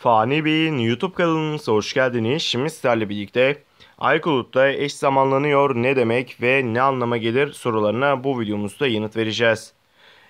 Fani Bey'in YouTube kanalımıza hoş geldiniz. Şimdi sizlerle birlikte iCloud'da eş zamanlanıyor ne demek ve ne anlama gelir sorularına bu videomuzda yanıt vereceğiz.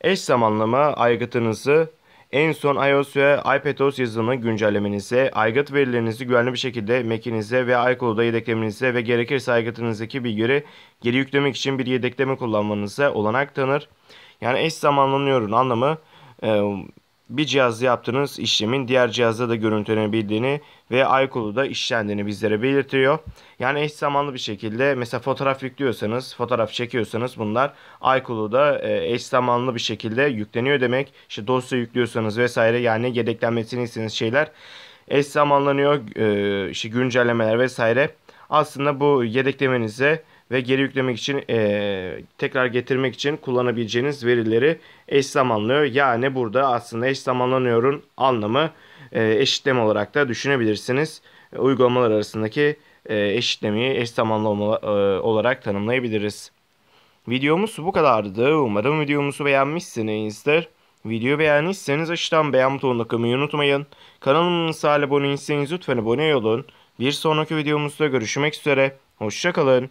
Eş zamanlama aygıtınızı en son iOS ve iPadOS yazılımını güncellemenize, aygıt verilerinizi güvenli bir şekilde Mac'inize ve iCloud'a yedeklemenize ve gerekirse aygıtınızdaki bilgileri geri yüklemek için bir yedekleme kullanmanıza olanak tanır. Yani eş zamanlanıyor anlamı e bir cihazda yaptığınız işlemin diğer cihazda da görüntülenebildiğini ve iCloud'da işlendiğini bizlere belirtiyor. Yani eş zamanlı bir şekilde mesela fotoğraf yüklüyorsanız, fotoğraf çekiyorsanız bunlar iCloud'da e, eş zamanlı bir şekilde yükleniyor demek. İşte dosya yüklüyorsanız vesaire yani yedeklenmesini istediğiniz şeyler eş zamanlanıyor. E, işte güncellemeler vesaire. Aslında bu yedeklemenize ve geri yüklemek için e, tekrar getirmek için kullanabileceğiniz verileri eş zamanlıyor. Yani burada aslında eş zamanlanıyorum anlamı e, eşitleme olarak da düşünebilirsiniz. E, uygulamalar arasındaki e, eşitlemeyi eş zamanlı e, olarak tanımlayabiliriz. Videomuz bu kadardı. Umarım videomuzu beğenmişsinizdir. Videoyu beğendiyseniz aşağıdan beğen butonuna kılmayı unutmayın. Kanalımıza abone değilseniz lütfen abone olun. Bir sonraki videomuzda görüşmek üzere. Hoşçakalın.